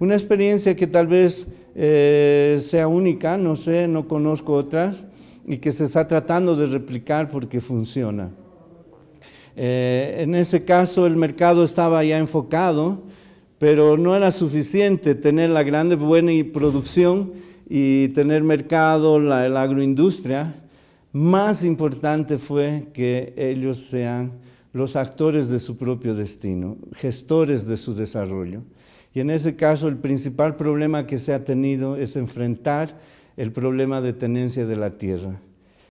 Una experiencia que tal vez eh, sea única, no sé, no conozco otras, y que se está tratando de replicar porque funciona. Eh, en ese caso el mercado estaba ya enfocado, pero no era suficiente tener la grande buena producción y tener mercado, la, la agroindustria. Más importante fue que ellos sean los actores de su propio destino, gestores de su desarrollo. Y en ese caso el principal problema que se ha tenido es enfrentar el problema de tenencia de la tierra.